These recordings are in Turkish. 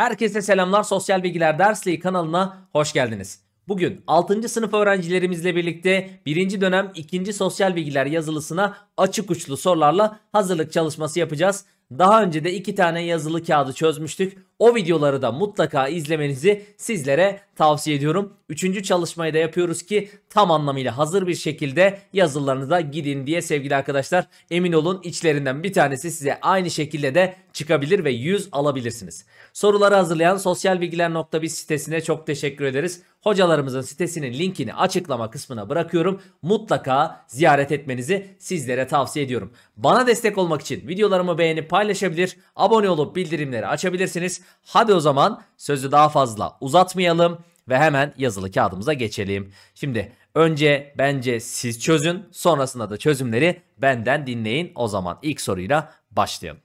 Herkese selamlar. Sosyal Bilgiler Dersliği kanalına hoş geldiniz. Bugün 6. sınıf öğrencilerimizle birlikte 1. dönem 2. sosyal bilgiler yazılısına açık uçlu sorularla hazırlık çalışması yapacağız. Daha önce de 2 tane yazılı kağıdı çözmüştük. O videoları da mutlaka izlemenizi sizlere tavsiye ediyorum. Üçüncü çalışmayı da yapıyoruz ki tam anlamıyla hazır bir şekilde yazılarınıza gidin diye sevgili arkadaşlar. Emin olun içlerinden bir tanesi size aynı şekilde de çıkabilir ve 100 alabilirsiniz. Soruları hazırlayan sosyalbilgiler.biz sitesine çok teşekkür ederiz. Hocalarımızın sitesinin linkini açıklama kısmına bırakıyorum. Mutlaka ziyaret etmenizi sizlere tavsiye ediyorum. Bana destek olmak için videolarımı beğenip paylaşabilir, abone olup bildirimleri açabilirsiniz. Hadi o zaman sözü daha fazla uzatmayalım ve hemen yazılı kağıdımıza geçelim. Şimdi önce bence siz çözün sonrasında da çözümleri benden dinleyin. O zaman ilk soruyla başlayalım.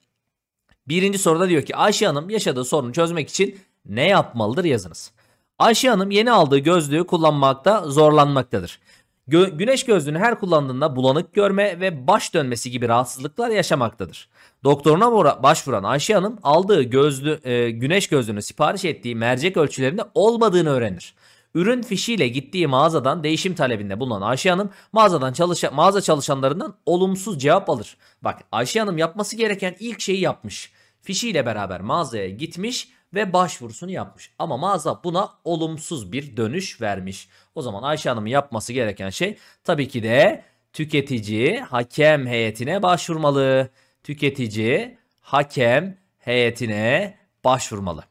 Birinci soruda diyor ki Ayşe Hanım yaşadığı sorunu çözmek için ne yapmalıdır yazınız. Ayşe Hanım yeni aldığı gözlüğü kullanmakta zorlanmaktadır. Gö güneş gözlüğünü her kullandığında bulanık görme ve baş dönmesi gibi rahatsızlıklar yaşamaktadır. Doktoruna başvuran Ayşe Hanım aldığı gözlü e, güneş gözlüğünü sipariş ettiği mercek ölçülerinde olmadığını öğrenir. Ürün fişiyle gittiği mağazadan değişim talebinde bulunan Ayşe Hanım mağazadan çalışa, mağaza çalışanlarından olumsuz cevap alır. Bak Ayşe Hanım yapması gereken ilk şeyi yapmış. Fişiyle beraber mağazaya gitmiş ve başvurusunu yapmış. Ama mağaza buna olumsuz bir dönüş vermiş. O zaman Ayşe Hanım'ın yapması gereken şey tabii ki de tüketici hakem heyetine başvurmalı. Tüketici hakem heyetine başvurmalı.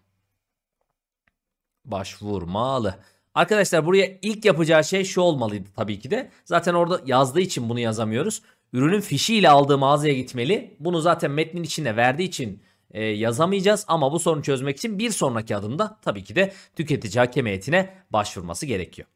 Başvurmalı. Arkadaşlar buraya ilk yapacağı şey şu olmalıydı tabii ki de. Zaten orada yazdığı için bunu yazamıyoruz. Ürünün fişiyle aldığı mağazaya gitmeli. Bunu zaten metnin içinde verdiği için e, yazamayacağız ama bu sorunu çözmek için bir sonraki adımda tabii ki de tüketici hakem heyetine başvurması gerekiyor.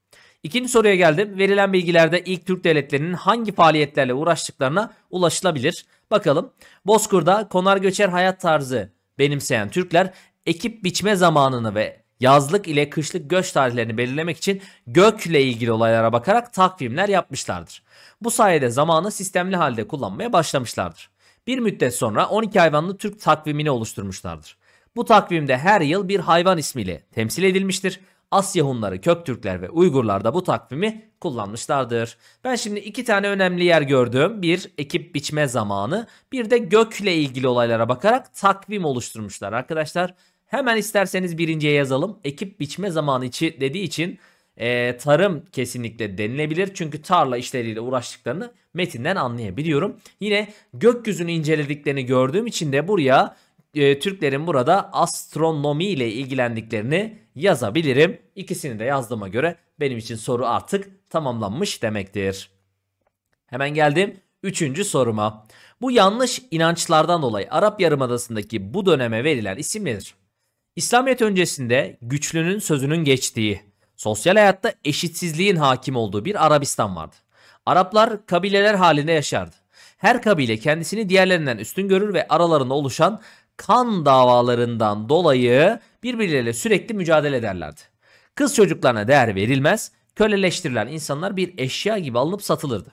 İkinci soruya geldim. Verilen bilgilerde ilk Türk devletlerinin hangi faaliyetlerle uğraştıklarına ulaşılabilir. Bakalım. Bozkır'da konar göçer hayat tarzı benimseyen Türkler ekip biçme zamanını ve yazlık ile kışlık göç tarihlerini belirlemek için gökle ilgili olaylara bakarak takvimler yapmışlardır. Bu sayede zamanı sistemli halde kullanmaya başlamışlardır. Bir müddet sonra 12 hayvanlı Türk takvimini oluşturmuşlardır. Bu takvimde her yıl bir hayvan ismiyle temsil edilmiştir. Asya Hunları, Köktürkler ve Uygurlar da bu takvimi kullanmışlardır. Ben şimdi iki tane önemli yer gördüm. Bir ekip biçme zamanı, bir de gökle ilgili olaylara bakarak takvim oluşturmuşlar arkadaşlar. Hemen isterseniz birinciye yazalım. Ekip biçme zamanı içi dediği için e, tarım kesinlikle denilebilir. Çünkü tarla işleriyle uğraştıklarını metinden anlayabiliyorum. Yine gökyüzünü incelediklerini gördüğüm için de buraya e, Türklerin burada astronomi ile ilgilendiklerini yazabilirim. İkisini de yazdığıma göre benim için soru artık tamamlanmış demektir. Hemen geldim üçüncü soruma. Bu yanlış inançlardan dolayı Arap Yarımadası'ndaki bu döneme verilen isim nedir? İslamiyet öncesinde güçlünün sözünün geçtiği, sosyal hayatta eşitsizliğin hakim olduğu bir Arabistan vardı. Araplar kabileler halinde yaşardı. Her kabile kendisini diğerlerinden üstün görür ve aralarında oluşan kan davalarından dolayı birbirleriyle sürekli mücadele ederlerdi. Kız çocuklarına değer verilmez, köleleştirilen insanlar bir eşya gibi alınıp satılırdı.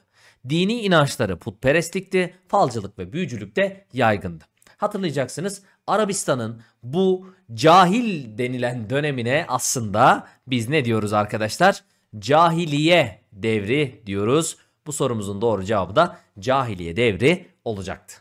Dini inançları putperestlikti, falcılık ve büyücülük de yaygındı. Hatırlayacaksınız Arabistan'ın bu cahil denilen dönemine aslında biz ne diyoruz arkadaşlar? Cahiliye devri diyoruz. Bu sorumuzun doğru cevabı da cahiliye devri olacaktı.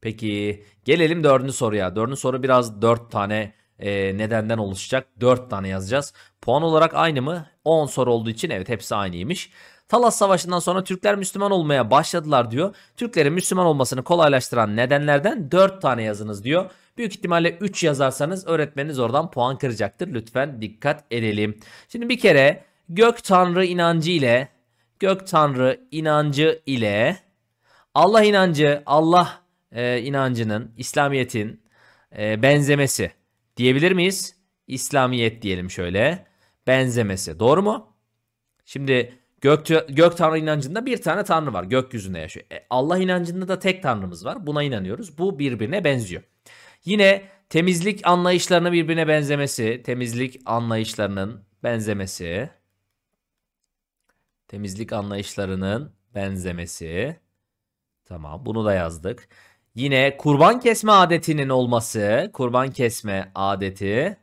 Peki gelelim dördüncü soruya. Dördüncü soru biraz dört tane e, nedenden oluşacak. Dört tane yazacağız. Puan olarak aynı mı? 10 soru olduğu için evet hepsi aynıymış. Talas Savaşı'ndan sonra Türkler Müslüman olmaya başladılar diyor. Türklerin Müslüman olmasını kolaylaştıran nedenlerden 4 tane yazınız diyor. Büyük ihtimalle 3 yazarsanız öğretmeniniz oradan puan kıracaktır. Lütfen dikkat edelim. Şimdi bir kere gök tanrı inancı ile gök tanrı inancı ile Allah inancı, Allah e, inancının, İslamiyet'in e, benzemesi diyebilir miyiz? İslamiyet diyelim şöyle. Benzemesi. Doğru mu? Şimdi gök, gök tanrı inancında bir tane tanrı var. Gökyüzünde yaşıyor. E, Allah inancında da tek tanrımız var. Buna inanıyoruz. Bu birbirine benziyor. Yine temizlik anlayışlarının birbirine benzemesi, temizlik anlayışlarının benzemesi Temizlik anlayışlarının benzemesi. Tamam bunu da yazdık. Yine kurban kesme adetinin olması. Kurban kesme adeti.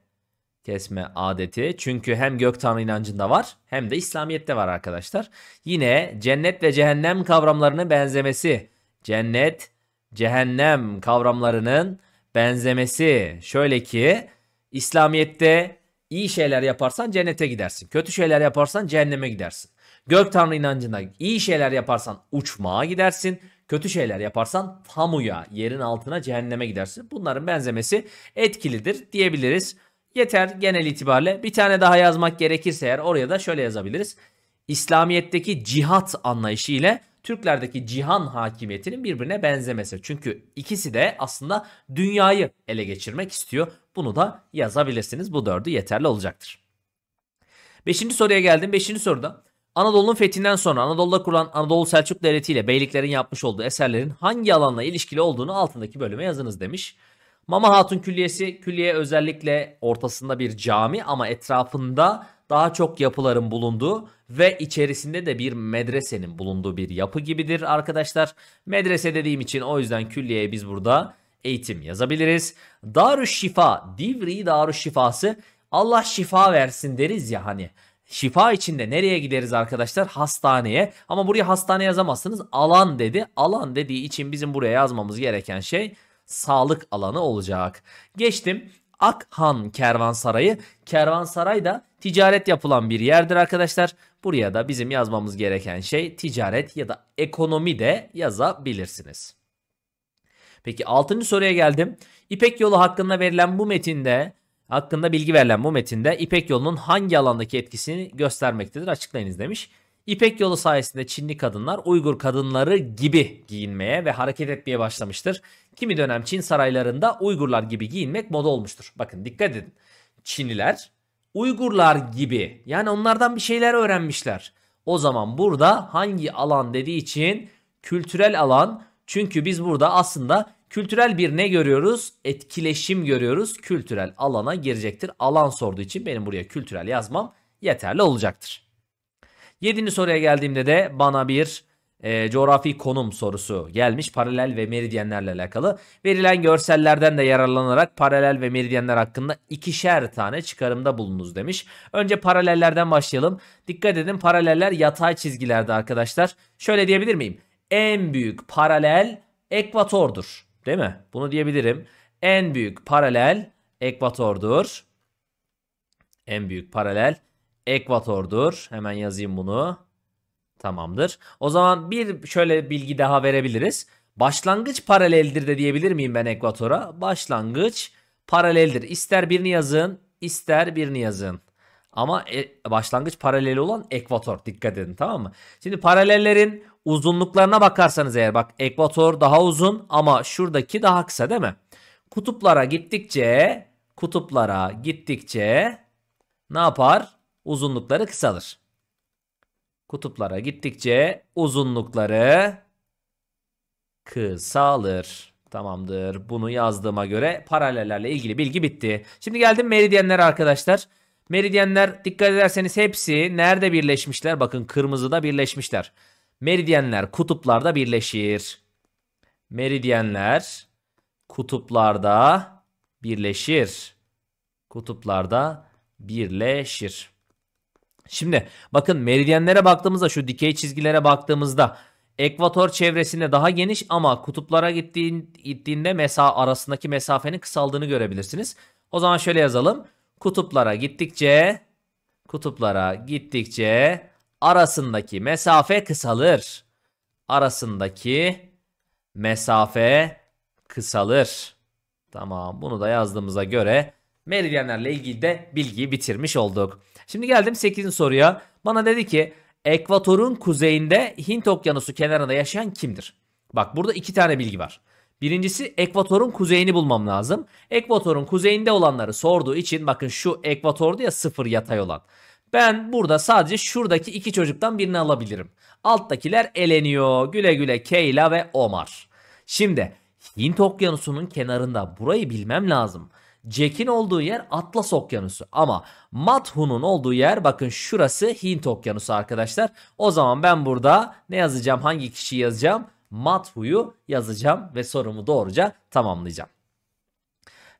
Kesme adeti. Çünkü hem gök tanrı inancında var hem de İslamiyet'te var arkadaşlar. Yine cennet ve cehennem kavramlarının benzemesi. Cennet, cehennem kavramlarının benzemesi. Şöyle ki İslamiyet'te iyi şeyler yaparsan cennete gidersin. Kötü şeyler yaparsan cehenneme gidersin. Gök tanrı inancına iyi şeyler yaparsan uçmağa gidersin. Kötü şeyler yaparsan tamuya, yerin altına, cehenneme gidersin. Bunların benzemesi etkilidir diyebiliriz. Yeter genel itibariyle. Bir tane daha yazmak gerekirse eğer oraya da şöyle yazabiliriz. İslamiyet'teki cihat anlayışı ile Türklerdeki cihan hakimiyetinin birbirine benzemesi. Çünkü ikisi de aslında dünyayı ele geçirmek istiyor. Bunu da yazabilirsiniz. Bu dördü yeterli olacaktır. Beşinci soruya geldim. Beşinci soruda Anadolu'nun fethinden sonra Anadolu'da kurulan Anadolu Selçuk Devleti ile beyliklerin yapmış olduğu eserlerin hangi alanla ilişkili olduğunu altındaki bölüme yazınız demiş. Mama Hatun Külliyesi, külliye özellikle ortasında bir cami ama etrafında daha çok yapıların bulunduğu ve içerisinde de bir medresenin bulunduğu bir yapı gibidir arkadaşlar. Medrese dediğim için o yüzden külliyeye biz burada eğitim yazabiliriz. Darüşşifa, Divri Darüşşifası Allah şifa versin deriz ya hani. Şifa içinde nereye gideriz arkadaşlar? Hastaneye. Ama buraya hastane yazamazsınız. Alan dedi. Alan dediği için bizim buraya yazmamız gereken şey sağlık alanı olacak. Geçtim. Akhan Kervansarayı. Kervansaray da ticaret yapılan bir yerdir arkadaşlar. Buraya da bizim yazmamız gereken şey ticaret ya da ekonomi de yazabilirsiniz. Peki 6. soruya geldim. İpek yolu hakkında verilen bu metinde hakkında bilgi verilen bu metinde İpek yolunun hangi alandaki etkisini göstermektedir açıklayınız demiş. İpek yolu sayesinde Çinli kadınlar Uygur kadınları gibi giyinmeye ve hareket etmeye başlamıştır. Kimi dönem Çin saraylarında Uygurlar gibi giyinmek moda olmuştur. Bakın dikkat edin. Çinliler Uygurlar gibi yani onlardan bir şeyler öğrenmişler. O zaman burada hangi alan dediği için kültürel alan çünkü biz burada aslında Kültürel bir ne görüyoruz? Etkileşim görüyoruz. Kültürel alana girecektir. Alan sorduğu için benim buraya kültürel yazmam yeterli olacaktır. Yedinci soruya geldiğimde de bana bir e, coğrafi konum sorusu gelmiş. Paralel ve meridyenlerle alakalı. Verilen görsellerden de yararlanarak paralel ve meridyenler hakkında ikişer tane çıkarımda bulunuz demiş. Önce paralellerden başlayalım. Dikkat edin paraleller yatay çizgilerde arkadaşlar. Şöyle diyebilir miyim? En büyük paralel ekvatordur. Değil mi? Bunu diyebilirim. En büyük paralel ekvatordur. En büyük paralel ekvatordur. Hemen yazayım bunu. Tamamdır. O zaman bir şöyle bilgi daha verebiliriz. Başlangıç paraleldir de diyebilir miyim ben ekvatora? Başlangıç paraleldir. İster birini yazın, ister birini yazın. Ama e, başlangıç paraleli olan ekvator. Dikkat edin tamam mı? Şimdi paralellerin uzunluklarına bakarsanız eğer bak ekvator daha uzun ama şuradaki daha kısa değil mi? Kutuplara gittikçe kutuplara gittikçe ne yapar? Uzunlukları kısalır. Kutuplara gittikçe uzunlukları kısalır. Tamamdır. Bunu yazdığıma göre paralellerle ilgili bilgi bitti. Şimdi geldim meridyenlere arkadaşlar. Meridyenler dikkat ederseniz hepsi nerede birleşmişler? Bakın kırmızıda birleşmişler. Meridyenler kutuplarda birleşir. Meridyenler kutuplarda birleşir. Kutuplarda birleşir. Şimdi bakın meridyenlere baktığımızda şu dikey çizgilere baktığımızda ekvator çevresinde daha geniş ama kutuplara gittiğin, gittiğinde mesa arasındaki mesafenin kısaldığını görebilirsiniz. O zaman şöyle yazalım. Kutuplara gittikçe kutuplara gittikçe arasındaki mesafe kısalır. Arasındaki mesafe kısalır. Tamam bunu da yazdığımıza göre meridyenlerle ilgili de bilgiyi bitirmiş olduk. Şimdi geldim 8. soruya. Bana dedi ki ekvatorun kuzeyinde Hint okyanusu kenarında yaşayan kimdir? Bak burada iki tane bilgi var. Birincisi ekvatorun kuzeyini bulmam lazım. Ekvatorun kuzeyinde olanları sorduğu için bakın şu ekvatordu ya sıfır yatay olan. Ben burada sadece şuradaki iki çocuktan birini alabilirim. Alttakiler eleniyor. Güle güle Keyla ve Omar. Şimdi Hint okyanusunun kenarında burayı bilmem lazım. Jack'in olduğu yer Atlas Okyanusu ama Mathu'nun olduğu yer bakın şurası Hint Okyanusu arkadaşlar. O zaman ben burada ne yazacağım hangi kişiyi yazacağım? Mathu'yu yazacağım ve sorumu doğruca tamamlayacağım.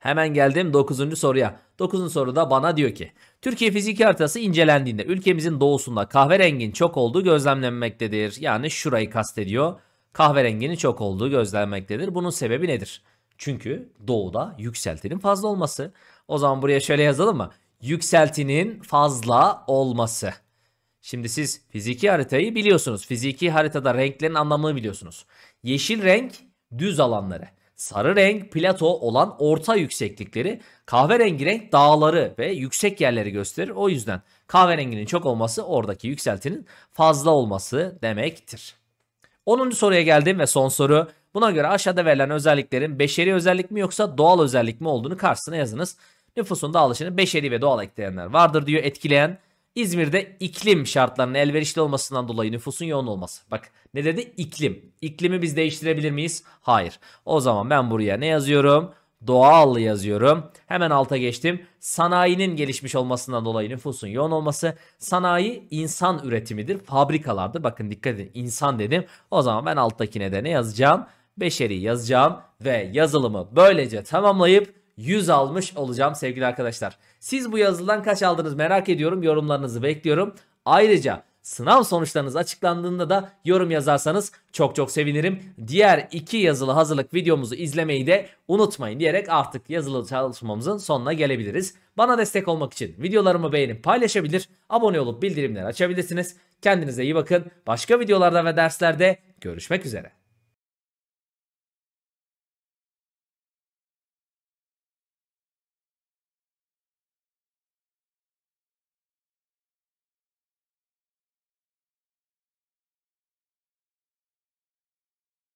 Hemen geldim 9. soruya. 9. soruda bana diyor ki Türkiye fiziki haritası incelendiğinde ülkemizin doğusunda kahverengin çok olduğu gözlemlenmektedir. Yani şurayı kastediyor. Kahverenginin çok olduğu gözlenmektedir. Bunun sebebi nedir? Çünkü doğuda yükseltinin fazla olması. O zaman buraya şöyle yazalım mı? Yükseltinin fazla olması. Şimdi siz fiziki haritayı biliyorsunuz. Fiziki haritada renklerin anlamını biliyorsunuz. Yeşil renk düz alanları. Sarı renk plato olan orta yükseklikleri, kahverengi renk dağları ve yüksek yerleri gösterir. O yüzden kahverenginin çok olması oradaki yükseltinin fazla olması demektir. 10. soruya geldim ve son soru. Buna göre aşağıda verilen özelliklerin beşeri özellik mi yoksa doğal özellik mi olduğunu karşısına yazınız. Nüfusun dağılışını beşeri ve doğal ekleyenler vardır diyor. Etkileyen İzmir'de iklim şartlarının elverişli olmasından dolayı nüfusun yoğun olması. Bak ne dedi? İklim. İklimi biz değiştirebilir miyiz? Hayır. O zaman ben buraya ne yazıyorum? Doğal yazıyorum. Hemen alta geçtim. Sanayinin gelişmiş olmasından dolayı nüfusun yoğun olması. Sanayi insan üretimidir. Fabrikalardır. Bakın dikkat edin insan dedim. O zaman ben alttakine de ne yazacağım? Beşeri yazacağım ve yazılımı böylece tamamlayıp 100 almış olacağım sevgili arkadaşlar. Siz bu yazıdan kaç aldınız merak ediyorum. Yorumlarınızı bekliyorum. Ayrıca sınav sonuçlarınız açıklandığında da yorum yazarsanız çok çok sevinirim. Diğer iki yazılı hazırlık videomuzu izlemeyi de unutmayın diyerek artık yazılı çalışmamızın sonuna gelebiliriz. Bana destek olmak için videolarımı beğenip paylaşabilir, abone olup bildirimleri açabilirsiniz. Kendinize iyi bakın. Başka videolarda ve derslerde görüşmek üzere.